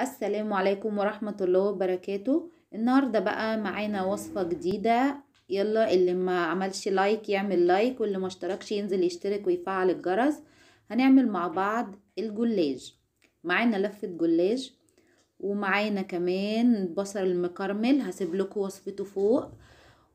السلام عليكم ورحمة الله وبركاته النهاردة بقى معانا وصفة جديدة يلا اللي ما عملش لايك يعمل لايك واللي ما اشتركش ينزل يشترك ويفعل الجرس هنعمل مع بعض الجلاج معانا لفة جلاج ومعانا كمان بصل المكرمل هسيب لكم وصفته فوق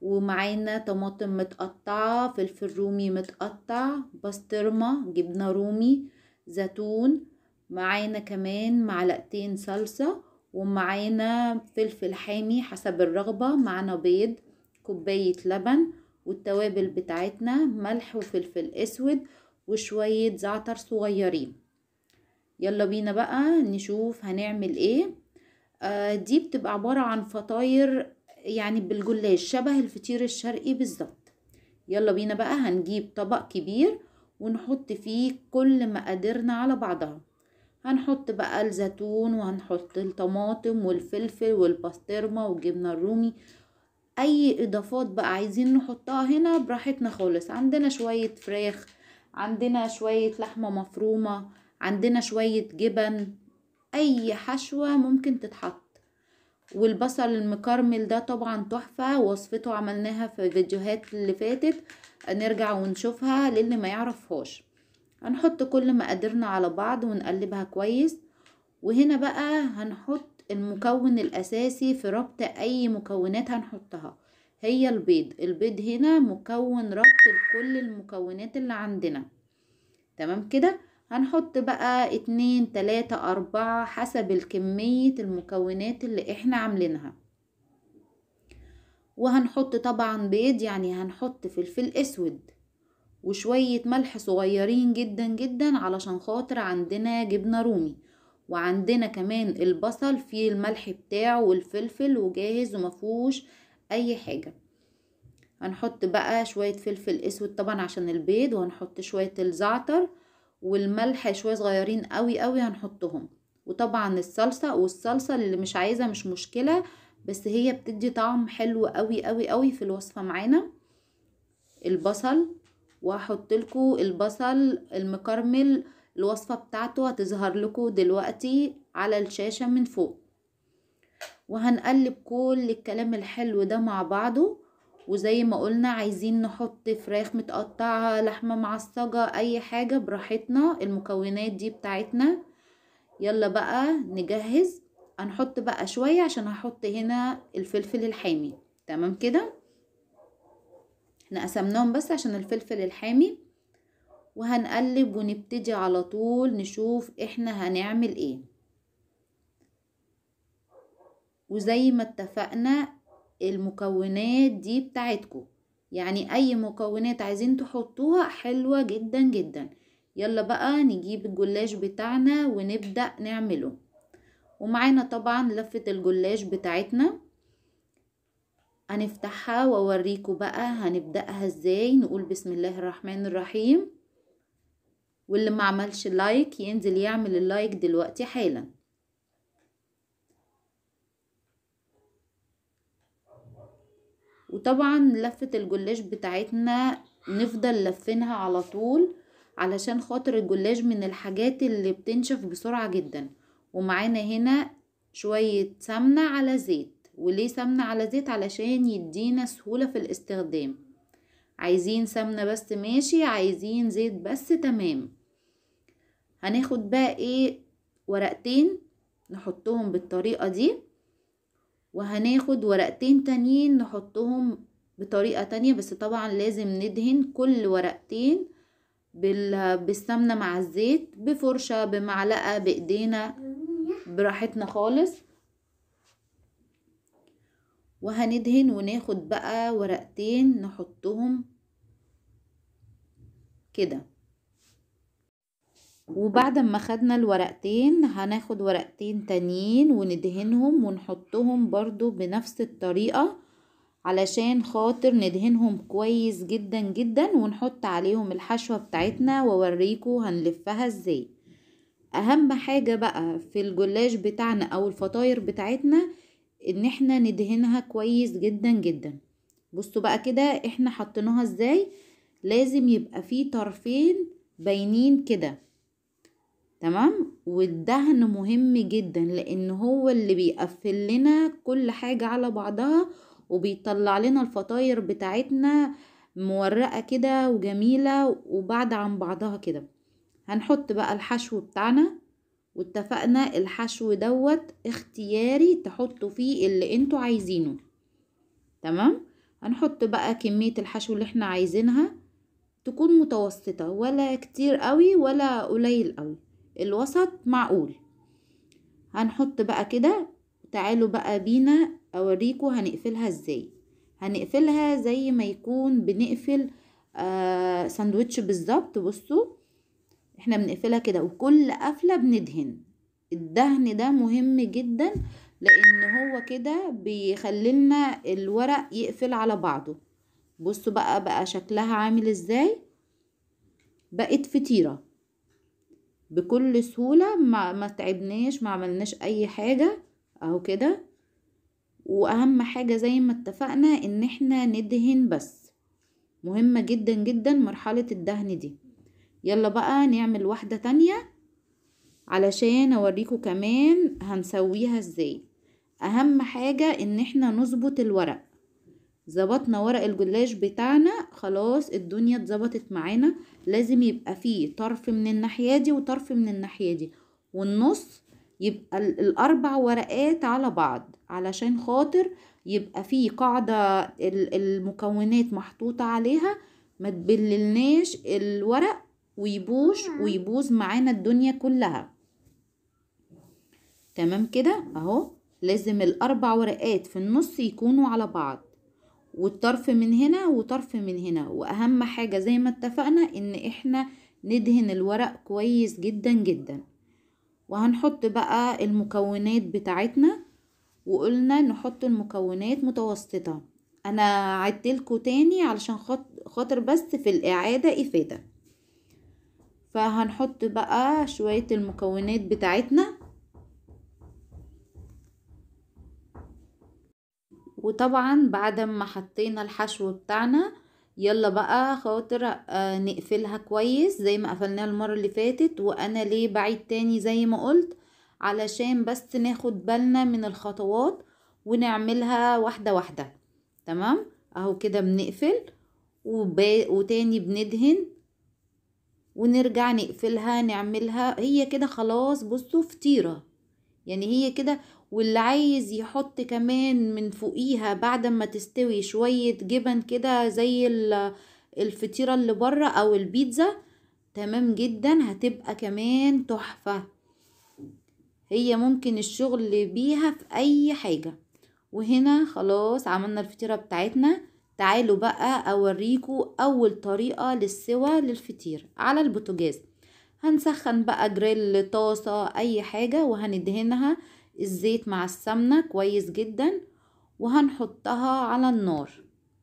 ومعانا طماطم متقطعة فلفل رومي متقطع بسطرمة جبنة رومي زيتون معانا كمان معلقتين صلصة ومعانا فلفل حامي حسب الرغبة معانا بيض كوباية لبن والتوابل بتاعتنا ملح وفلفل اسود وشوية زعتر صغيرين يلا بينا بقى نشوف هنعمل ايه آه دي بتبقى عبارة عن فطاير يعني بالجلاش شبه الفطير الشرقي بالظبط يلا بينا بقى هنجيب طبق كبير ونحط فيه كل مقاديرنا على بعضها هنحط بقى الزيتون وهنحط الطماطم والفلفل والباسترما والجبنه الرومي اي اضافات بقى عايزين نحطها هنا براحتنا خالص عندنا شويه فراخ عندنا شويه لحمه مفرومه عندنا شويه جبن اي حشوه ممكن تتحط والبصل المكرمل ده طبعا تحفه وصفته عملناها في فيديوهات اللي فاتت نرجع ونشوفها للي ما يعرفهاش هنحط كل مقاديرنا على بعض ونقلبها كويس وهنا بقى هنحط المكون الأساسي في ربط أي مكونات هنحطها هي البيض البيض هنا مكون ربط لكل المكونات اللي عندنا تمام كده هنحط بقى اتنين تلاتة أربعة حسب الكمية المكونات اللي احنا عاملينها وهنحط طبعا بيض يعني هنحط فلفل اسود وشوية ملح صغيرين جدا جدا علشان خاطر عندنا جبنة رومي وعندنا كمان البصل فيه الملح بتاعه والفلفل وجاهز ومفهوش اي حاجة هنحط بقى شوية فلفل اسود طبعا عشان البيض وهنحط شوية الزعتر والملح شوية صغيرين قوي قوي هنحطهم وطبعا الصلصة والصلصة اللي مش عايزة مش مشكلة بس هي بتدي طعم حلو قوي قوي قوي في الوصفة معانا البصل وهحط لكم البصل المكرمل الوصفة بتاعته هتظهر لكم دلوقتي على الشاشة من فوق وهنقلب كل الكلام الحلو ده مع بعضه وزي ما قلنا عايزين نحط فراخ متقطعة لحمة معصجة اي حاجة براحتنا المكونات دي بتاعتنا يلا بقى نجهز هنحط بقى شوية عشان هحط هنا الفلفل الحامي تمام كده احنا قسمناهم بس عشان الفلفل الحامي وهنقلب ونبتدي على طول نشوف احنا هنعمل ايه وزي ما اتفقنا المكونات دي بتاعتكم يعني اي مكونات عايزين تحطوها حلوة جدا جدا يلا بقى نجيب الجلاش بتاعنا ونبدأ نعمله ومعانا طبعا لفة الجلاش بتاعتنا هنفتحها واوريكم بقى هنبدأها ازاي نقول بسم الله الرحمن الرحيم واللي ما عملش لايك ينزل يعمل اللايك دلوقتي حالا وطبعا لفة الجلاش بتاعتنا نفضل لفينها على طول علشان خاطر الجلاش من الحاجات اللي بتنشف بسرعة جدا ومعانا هنا شوية سمنة على زيت وليه سمنة على زيت علشان يدينا سهولة في الاستخدام عايزين سمنة بس ماشي عايزين زيت بس تمام هناخد بقى ايه ورقتين نحطهم بالطريقة دي وهناخد ورقتين تانيين نحطهم بطريقة تانية بس طبعا لازم ندهن كل ورقتين بالسمنة مع الزيت بفرشة بمعلقة بايدينا براحتنا خالص وهندهن وناخد بقى ورقتين نحطهم كده وبعد ما خدنا الورقتين هناخد ورقتين تانيين وندهنهم ونحطهم برضو بنفس الطريقة علشان خاطر ندهنهم كويس جدا جدا ونحط عليهم الحشوة بتاعتنا ووريكو هنلفها ازاي اهم حاجة بقى في الجلاش بتاعنا او الفطاير بتاعتنا ان احنا ندهنها كويس جدا جدا بصوا بقى كده احنا حطيناها ازاي لازم يبقى فيه طرفين باينين كده تمام والدهن مهم جدا لان هو اللي بيقفل لنا كل حاجة على بعضها وبيطلع لنا الفطاير بتاعتنا مورقة كده وجميلة وبعد عن بعضها كده هنحط بقى الحشو بتاعنا واتفقنا الحشو دوت اختياري تحطوا فيه اللي انتوا عايزينه تمام هنحط بقى كمية الحشو اللي احنا عايزينها تكون متوسطة ولا كتير قوي ولا قليل قوي الوسط معقول هنحط بقى كده تعالوا بقى بينا اوريكم هنقفلها ازاي هنقفلها زي ما يكون بنقفل آه سندوتش بالظبط بصوا احنا بنقفلها كده وكل قفلة بندهن الدهن ده مهم جدا لان هو كده بيخللنا الورق يقفل على بعضه بصوا بقى بقى شكلها عامل ازاي بقت فطيرة بكل سهولة ما, ما تعبناش ما عملناش اي حاجة اهو كده واهم حاجة زي ما اتفقنا ان احنا ندهن بس مهمة جدا جدا مرحلة الدهن دي يلا بقى نعمل واحدة تانية علشان اوريكم كمان هنسويها ازاي اهم حاجة ان احنا نظبط الورق ظبطنا ورق الجلاش بتاعنا خلاص الدنيا اتظبطت معانا لازم يبقى فيه طرف من الناحية دي وطرف من الناحية دي والنص يبقى الاربع ورقات على بعض علشان خاطر يبقى فيه قاعدة المكونات محطوطة عليها ما تبللناش الورق ويبوش ويبوظ معانا الدنيا كلها تمام كده اهو لازم الاربع ورقات في النص يكونوا على بعض والطرف من هنا وطرف من هنا واهم حاجة زي ما اتفقنا ان احنا ندهن الورق كويس جدا جدا وهنحط بقى المكونات بتاعتنا وقلنا نحط المكونات متوسطة انا عدتلكوا تاني علشان خاطر بس في الاعادة افادة فهنحط بقى شوية المكونات بتاعتنا وطبعا بعد ما حطينا الحشو بتاعنا يلا بقى خاطر آه، نقفلها كويس زي ما قفلناها المرة اللي فاتت وانا ليه بعيد تاني زي ما قلت علشان بس ناخد بالنا من الخطوات ونعملها واحدة واحدة تمام اهو كده بنقفل وب... وتاني بندهن ونرجع نقفلها نعملها هي كده خلاص بصوا فطيرة يعني هي كده واللي عايز يحط كمان من فوقيها بعد ما تستوي شوية جبن كده زي الفطيرة اللي بره او البيتزا تمام جدا هتبقى كمان تحفة هي ممكن الشغل بيها في اي حاجة وهنا خلاص عملنا الفطيرة بتاعتنا تعالوا بقى أوريكوا اول طريقة للسوى للفطير على البوتجاز هنسخن بقى جريل طاسة اي حاجة وهندهنها الزيت مع السمنة كويس جدا وهنحطها على النار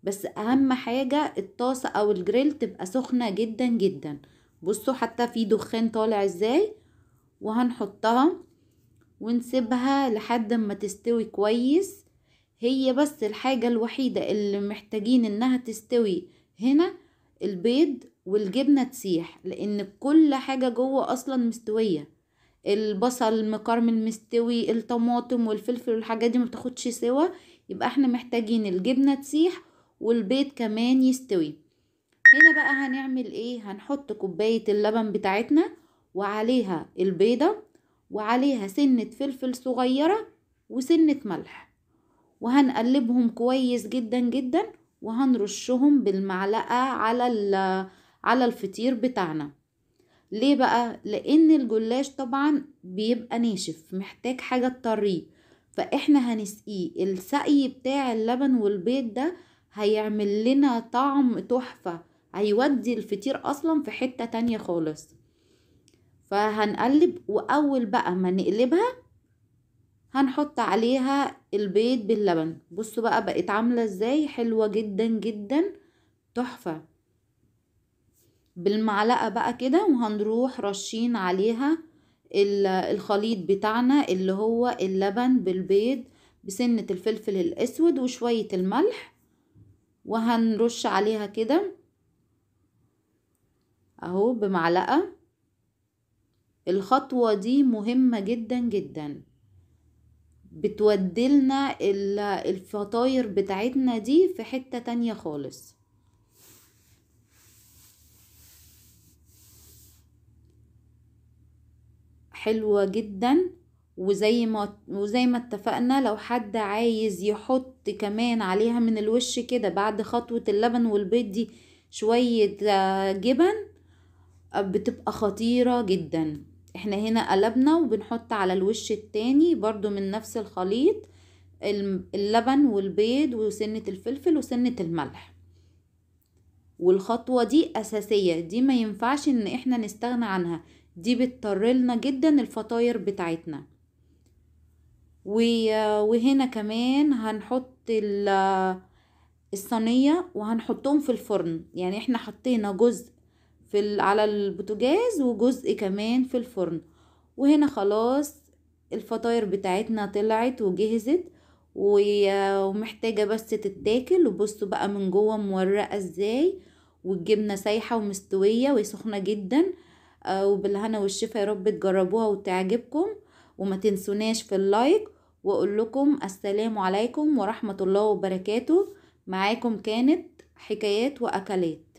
بس اهم حاجة الطاسة او الجريل تبقى سخنة جدا جدا بصوا حتى في دخان طالع ازاي وهنحطها ونسيبها لحد ما تستوي كويس هي بس الحاجة الوحيدة اللي محتاجين انها تستوي هنا البيض والجبنة تسيح لان كل حاجة جوه اصلا مستوية البصل المكرمل مستوي الطماطم والفلفل والحاجات دي ما بتاخدش سوا يبقى احنا محتاجين الجبنة تسيح والبيض كمان يستوي هنا بقى هنعمل ايه هنحط كوباية اللبن بتاعتنا وعليها البيضة وعليها سنة فلفل صغيرة وسنة ملح وهنقلبهم كويس جدا جدا وهنرشهم بالمعلقة على على الفطير بتاعنا ليه بقى لان الجلاش طبعا بيبقى ناشف محتاج حاجة تطريه فاحنا هنسقيه السقي بتاع اللبن والبيض ده هيعمل لنا طعم تحفة هيودي الفطير اصلا في حتة تانية خالص فهنقلب واول بقى ما نقلبها هنحط عليها البيض باللبن بصوا بقى بقت عاملة ازاي حلوة جدا جدا تحفة بالمعلقة بقى كده وهنروح رشين عليها الخليط بتاعنا اللي هو اللبن بالبيض بسنة الفلفل الاسود وشوية الملح وهنرش عليها كده اهو بمعلقة الخطوة دي مهمة جدا جدا بتودلنا الفطاير بتاعتنا دي في حتة تانية خالص حلوة جدا وزي ما وزي ما اتفقنا لو حد عايز يحط كمان عليها من الوش كده بعد خطوة اللبن والبيض دي شوية آه، جبن آه، بتبقى خطيرة جدا احنا هنا قلبنا وبنحط على الوش التاني برضو من نفس الخليط اللبن والبيض وسنة الفلفل وسنة الملح والخطوة دي أساسية دي ما ينفعش ان احنا نستغنى عنها دي بتطرلنا جدا الفطاير بتاعتنا وهنا كمان هنحط الصينية وهنحطهم في الفرن يعني احنا حطينا جزء في على البوتاجاز وجزء كمان في الفرن وهنا خلاص الفطاير بتاعتنا طلعت وجهزت ومحتاجة بس تتاكل وبصوا بقى من جوه مورقة ازاي والجبنة سايحة ومستوية وسخنة جدا آه، وبالهنا والشفا يا رب تجربوها وتعجبكم وما تنسوناش في اللايك واقول لكم السلام عليكم ورحمة الله وبركاته معاكم كانت حكايات واكلات